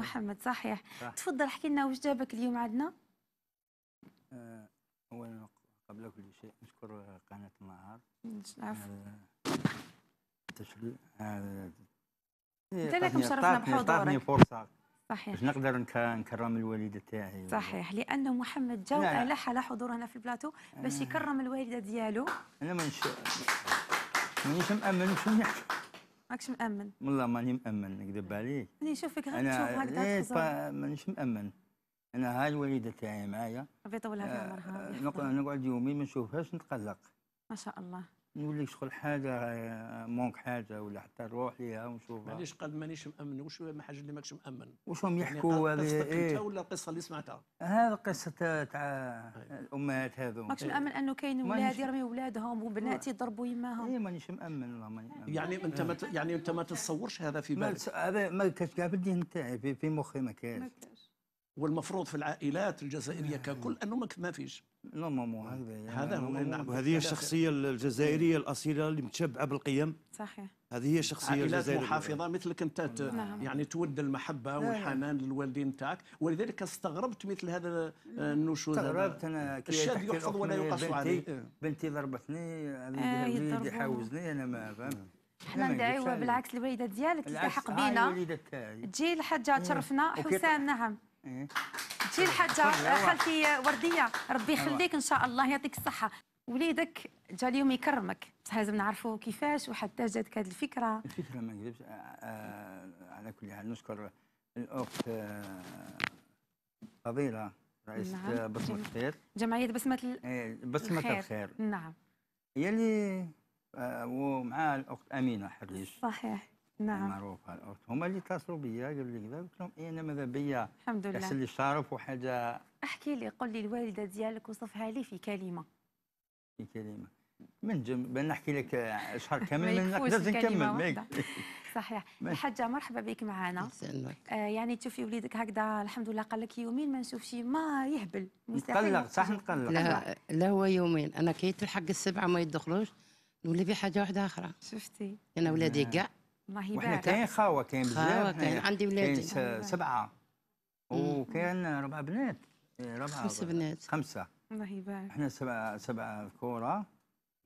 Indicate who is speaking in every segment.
Speaker 1: محمد صحيح صح. تفضل احكي لنا واش جابك اليوم عندنا
Speaker 2: آه، اولا قبل كل شيء نشكر قناه النهار العفو آه، آه، انت لك مشرفنا بحضورك فرصه صحيح باش نقدر نكرم الوالده تاعي صحيح
Speaker 1: لانه محمد جاو والح على حضورنا هنا في البلاطو باش يكرم الوالده ديالو
Speaker 2: انا مانيش مانيش مامن مش نحكي ماكش مامن والله ماني مامن نكذب عليك
Speaker 1: انا نشوفك غير تشوف هكذا إيه،
Speaker 2: مانيش مامن انا هاي الوليده تاعي معايا
Speaker 1: ربي يطولها في
Speaker 2: عمرها آه، نقعد يومين ما نشوفهاش نتقلق ما شاء الله نولي شغل حاجه مونك حاجه ولا حتى نروح ليها ونشوفها مانيش
Speaker 3: قد مانيش مامن واش ما اللي ماكش مامن واش هم يعني يحكوا يعني قصتك إيه؟ انت ولا القصه اللي سمعتها
Speaker 2: هذه قصه تاع الامهات هذو ماكش مامن
Speaker 1: انه كاين ولاد يرمي ولادهم وبنات يضربوا يماهم اي مانيش مامن والله
Speaker 3: ماني مأمن. يعني انت ما يعني انت ما تتصورش هذا في بالك
Speaker 2: هذا ما كاش كاع في الدين في,
Speaker 3: مخي ما كاينش والمفروض في العائلات الجزائريه إيه. ككل انه ما فيش نورمالمون آه. هكذا يعني هذا هو وهذه نعم. هي الشخصيه الجزائريه إيه. الاصيله اللي متشبعه بالقيم صحيح هذه هي الشخصيه الجزائريه محافظه مثلك انت نعم. نعم. يعني تود المحبه والحنان للوالدين تاعك ولذلك استغربت مثل هذا النشوز استغربت انا كي الشاب يحفظ ولا يقص عليه بنتي ضربتني آه حاوزني انا ما
Speaker 2: فهمت حنا ندعيوها بالعكس
Speaker 1: الوالده ديالك تستحق بينا آه، تجي الحجه إيه. تشرفنا حسام نعم إيه. شي الحاجه خالتي ورديه ربي يخليك ان شاء الله يعطيك الصحه وليدك جا اليوم يكرمك بصح لازم نعرفوا كيفاش وحتى جاتك هذه الفكره
Speaker 2: الفكره ما نكذبش آه، آه، على كل حال نشكر الاخت آه، فضيله رئيسة نعم. الخير
Speaker 1: جمعية بصمة ال...
Speaker 2: إيه، بصمة الخير. الخير نعم هي اللي ومع الأخت أمينة حريش
Speaker 1: صحيح نعم
Speaker 2: معروفه هما اللي اتصلوا بيا قالوا لي كذا قلت لهم إيه، انا ماذا بيا
Speaker 1: الحمد لله احسن لي
Speaker 2: الشرف وحاجه
Speaker 1: احكي لي قل لي الوالده ديالك وصفها لي في كلمه
Speaker 2: في كلمه من جم نحكي لك شهر كامل ما نقدرش نكمل
Speaker 1: صحيح الحاجه مرحبا بك معنا آه يعني تشوفي وليدك هكذا الحمد لله قال لك يومين ما نشوفش ما يهبل نقلق صح نقلق لا
Speaker 4: لا هو يومين انا كي تلحق السبعه ما يدخلوش نولي بحاجه واحده اخرى
Speaker 1: شفتي انا ولادي نعم. كاع ما هي واحنا كاين
Speaker 2: خاوه كاين بزاف خاوه كاين عندي ولادي كاين آه. سبعه وكاين ربع بنات آه، ربع خمس بنات خمسه الله يبارك احنا سبعه سبعه في كوره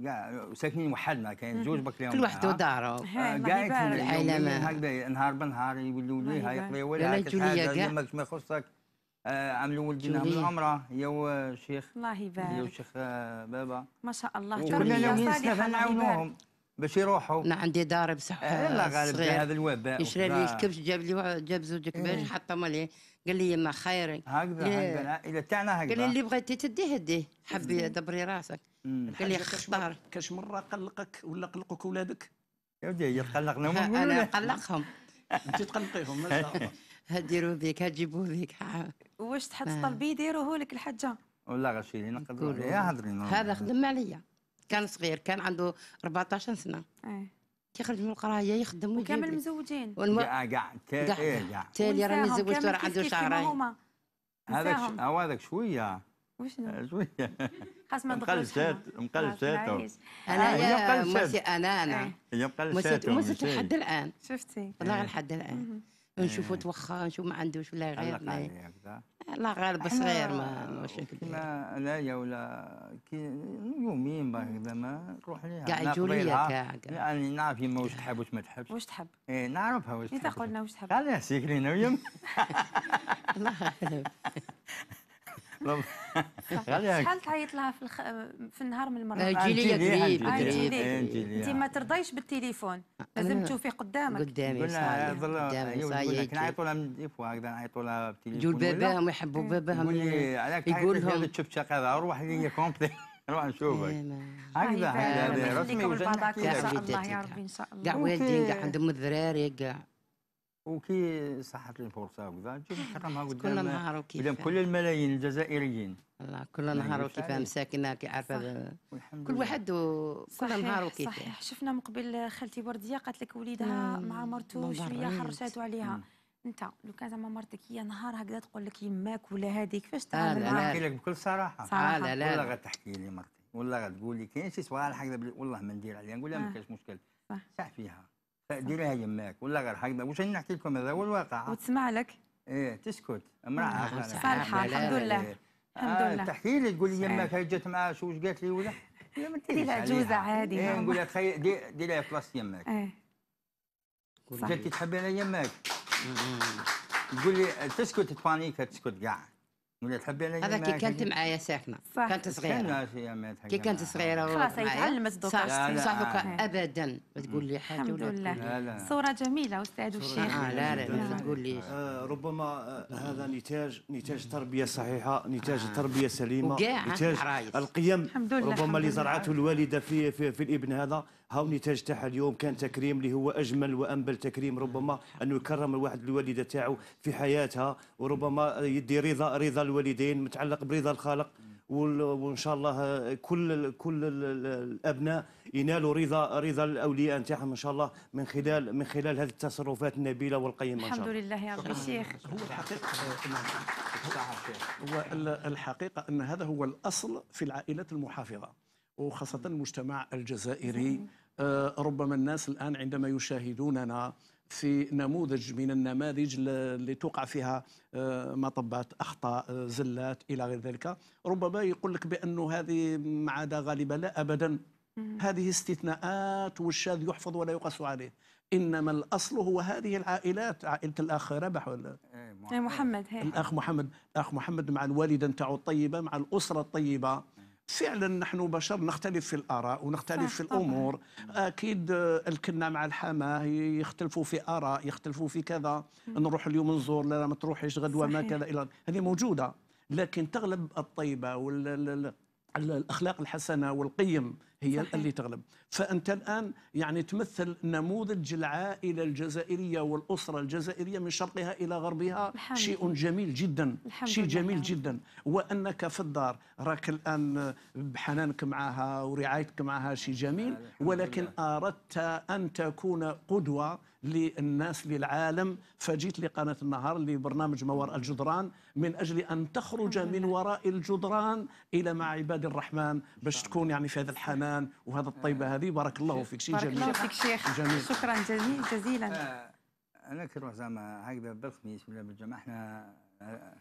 Speaker 2: كاع ساكنين وحدنا كاين زوج بك آه، اليوم كل واحد وداره كاع العائله هكذا نهار بنهار يولوا يولي وليها يقضي ولا حاجه نعم ما يخصك عملوا ولدينا من عمره يا شيخ الله يبارك يا شيخ بابا
Speaker 4: ما شاء الله
Speaker 1: كلنا نستفاد نعاونوهم
Speaker 2: باش يروحوا انا عندي دار بصح إيه، لا غالب هذا الوباء يشرى لي الكبش
Speaker 4: جاب لي جاب زوج كباش إيه. حطهم لي قال لي ما خيري هكذا إيه. هكذا العائله تاعنا هكذا قال لي اللي بغيتي تديه هديه حبي دبري راسك قال لي خطار كاش مره قلقك ولا قلقوك ولادك يا ودي هي تقلقنا انا نقلقهم انت تقلقيهم ما شاء الله هديروا بيك هتجيبوه بيك
Speaker 1: واش تحط طلبي يديروه لك الحاجه
Speaker 4: ولا غشيلي نقدروا هضري هذا خدم عليا كان صغير كان عنده 14 سنه ايه كيخرج من القرايه يخدم وكامل مزوجين والم... كاع
Speaker 2: كاع كاع تالي راني زوجت ورا عنده شهرين هذاك هو هذاك شويه وشنو؟ شويه خاص ما مقلشات مقلشات انا هي
Speaker 4: آه، مقلشات انا انا
Speaker 2: هي مقلشات وما زلت لحد الان شفتي والله إيه. لحد الان
Speaker 4: نشوفو إيه. توخى نشوف ما عندوش
Speaker 2: ولا غير علق
Speaker 4: لا غير صغير ما
Speaker 2: ماشي كيما يعني. يا ولا كي يومين باش هكذا ما نروح ليها كاع يجوا ليا كاع لاني نعرف يما واش تحب واش ما تحبش واش تحب اي نعرفها واش تحب تقول لنا واش تحب قال لي سيكلينا ويم الله غالب شحال
Speaker 1: تعيط لها في, الخ... في النهار من المره جي لي قريب انت ما ترضيش بالتليفون لازم تشوفي قدامك قدامي
Speaker 2: قدامي كنعيطوا لها من دي فوا هكذا نعيطوا لها بالتليفون يقول لباباهم يحبوا باباهم يقول لهم تشوف هذا روح لي كومبلي روح نشوفك هكذا هكذا رسمي وجا الله
Speaker 4: يا ربي
Speaker 1: ان
Speaker 2: شاء الله كاع والدين كاع عندهم
Speaker 4: الذراري كاع
Speaker 2: وكي صحت لي الفرصه وكذا نجيب نكرمها قدام كل نهار
Speaker 4: وكيف قدام كل الملايين الجزائريين الله كل يعني نهار وكيف مساكنه كي عارفه كل واحد كل نهار وكيف صحيح يعني.
Speaker 1: شفنا مقبل خالتي ورديه قالت لك وليدها مع مرته شويه حرشاتو عليها انت لو كان زعما مرتك هي نهار هكذا تقول لك يماك ولا هذه كيفاش تعامل معاها؟ نحكي لك
Speaker 2: بكل صراحه صراحه آه، لا لا والله غتحكي لي مرتي والله غتقول لي كاين شي صوالح هكذا والله ما ندير عليها نقول لها ما آه. كاينش مشكل صح فيها ديريها يماك ولا غير حاجه واش نحكي لكم هذا هو الواقع وتسمع لك ايه تسكت امراه صالحه الحمد لله إيه.
Speaker 3: الحمد آه، لله تحكي
Speaker 2: لي تقول لي يماك جات معاها شو واش قالت لي ولا دي لها جوزه عادي ايه نقول لها خي دير لها بلاصه يماك ايه جاتي تحبي على يماك تقول لي تسكت تفانيك تسكت كاع ولا تحبي على هذا كي كانت معايا ساكنه كانت صغيره كي كانت
Speaker 4: صغيره خلاص هي تعلمت دوكا صح دوكا ابدا
Speaker 2: ما تقول
Speaker 3: لي حاجه الحمد لله
Speaker 1: صوره جميله استاذ الشيخ لا لا ما
Speaker 3: تقول لي آه، ربما آه، هذا نتاج نتاج تربيه صحيحه نتاج آه. تربيه سليمه نتاج القيم ربما اللي زرعته الوالده في في, في الابن هذا هاو نتاج تاعها اليوم كان تكريم اللي هو اجمل وانبل تكريم ربما انه يكرم الواحد الوالده تاعو في حياتها وربما يدي رضا رضا الوالدين متعلق برضا الخالق وان شاء الله كل كل الابناء ينالوا رضا رضا الاولياء نتاعهم ان شاء الله من خلال من خلال هذه التصرفات النبيله والقيمه الحمد لله يا رب الشيخ هو الحقيقه هو الحقيقه ان هذا هو الاصل في العائلات المحافظه وخاصه المجتمع الجزائري آه، ربما الناس الان عندما يشاهدوننا في نموذج من النماذج اللي توقع فيها آه، مطبات اخطاء آه، زلات الى غير ذلك ربما يقول لك بانه هذه ما عدا غالبه لا ابدا هذه استثناءات والشاذ يحفظ ولا يقاس عليه انما الاصل هو هذه العائلات عائله الاخ ربح ولا إيه،
Speaker 1: محمد إيه، الاخ
Speaker 3: محمد الاخ محمد مع الوالده نتاعو الطيبه مع الاسره الطيبه فعلا نحن بشر نختلف في الاراء ونختلف في الامور طبعا. اكيد آه، الكنا مع الحماه يختلفوا في اراء يختلفوا في كذا نروح اليوم نزور لا ما تروحش غدوه ما كذا الى هذه موجوده لكن تغلب الطيبه الاخلاق الحسنه والقيم هي صحيح. اللي تغلب فانت الان يعني تمثل نموذج العائله الجزائريه والاسره الجزائريه من شرقها الى غربها الحمد. شيء جميل جدا الحمد شيء جميل الحمد. جدا وانك في الدار راك الان بحنانك معها ورعايتك معها شيء جميل ولكن اردت ان تكون قدوه للناس للعالم فجيت لقناة النهار لبرنامج وراء الجدران من أجل أن تخرج من وراء الجدران إلى مع عباد الرحمن باش تكون يعني في هذا الحنان وهذا الطيبة هذه بارك الله فيك شيء جميل بارك الله فيك شيخ جميل.
Speaker 1: شكرا جزيلا جزيلا آه
Speaker 2: أنا كنروح زعما هكذا بالخميس ولا بالجمعة احنا آه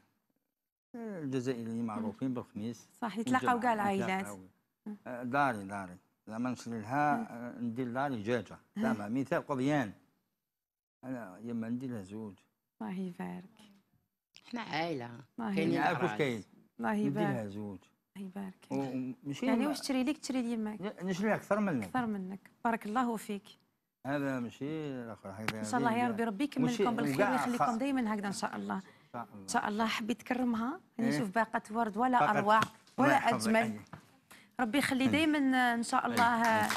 Speaker 2: الجزائريين معروفين بالخميس صح يتلاقاو كاع العائلات آه، داري داري زعما نشري لها آه، ندير داري دجاجه زعما أه. مثال قضيان انا يما عندي لها زوج
Speaker 4: الله يبارك احنا عائله
Speaker 1: كاين يعني
Speaker 2: عارف واش كاين الله يبارك عندي لها زوج
Speaker 4: الله
Speaker 1: يبارك
Speaker 2: ومشي يعني واش
Speaker 1: تشري ليك تشري لي معاك نشري اكثر منك اكثر منك بارك الله فيك
Speaker 2: هذا ماشي حاجه ان شاء الله يا ربي ربي يكملكم بالخير ويخليكم
Speaker 1: دائما هكذا ان شاء الله ان شاء الله حبيت تكرمها إيه. نشوف يعني باقه ورد ولا اروع ولا اجمل ربي يخلي دائما ان شاء الله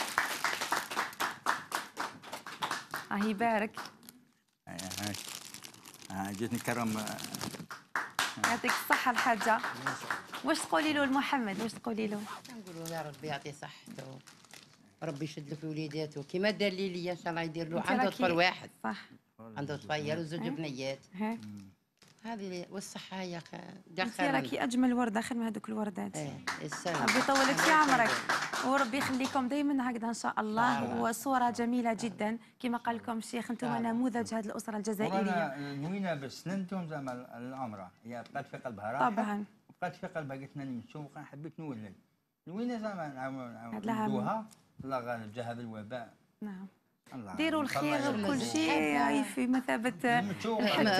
Speaker 1: الله يبارك
Speaker 2: معاك آه، جيتني كرم آه.
Speaker 4: يعطيك الصحة الحاجة واش تقولي له لمحمد واش تقولي له؟ نقول له يا ربي يعطي صحته ربي يشد له في وليداته كيما دار لي ليا ان شاء الله يدير له عنده طفل واحد صح عنده طفيل وزوج إيه. بنيات إيه. هذه والصحة هي دخل راكي أجمل وردة خير من هذوك الوردات. إيه، ربي
Speaker 1: يطول لك في عمرك. وربي يخليكم دائما هكذا ان شاء الله آه. وصوره جميله جدا كما قال لكم الشيخ انتم آه. نموذج هذه الاسره الجزائريه
Speaker 2: نوينا باش ننتم زعما العمره هي بقات في قلبها راحت طبعا بقات في قلبها قلت انا مشوقه حبيت نولد نوينا زعما نعاونوها الله غالب جا هذا الوباء نعم ديروا الخير وكل شيء في
Speaker 1: مثابه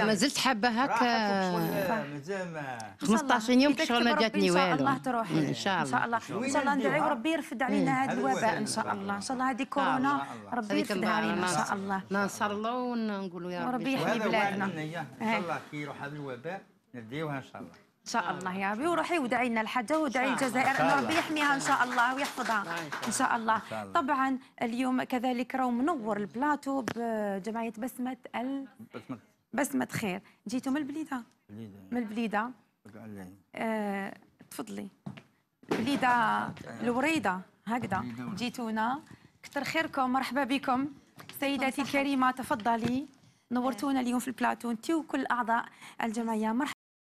Speaker 1: ما زلت حابه هكا مازال 15 يوم شغل ما جاتني والو ان شاء الله تروح ان شاء الله
Speaker 4: ان شاء الله ندعي وربي يرفد علينا هذا الوباء ان شاء الله ان شاء الله هذه
Speaker 2: كورونا ربي يرفدها علينا ان شاء
Speaker 4: الله شاء الله ونقولوا يا ربي يحمي بلادنا ان
Speaker 2: شاء الله كي يروح هذا الوباء نديوها ان شاء الله
Speaker 4: ان شاء الله يا ربي وروحي ودعي لنا الحاجه
Speaker 2: ودعي الجزائر ان ربي يحميها ان شاء
Speaker 1: الله ويحفظها ان شاء الله طبعا اليوم كذلك راهو منور البلاطو بجمعيه بسمه ال بسمه بسمه خير جيتوا من البليده من البليده آه تفضلي البليده الوريده هكذا جيتونا كثر خيركم مرحبا بكم سيداتي الكريمه تفضلي نورتونا اليوم في البلاتو انت وكل اعضاء الجمعيه مرحبا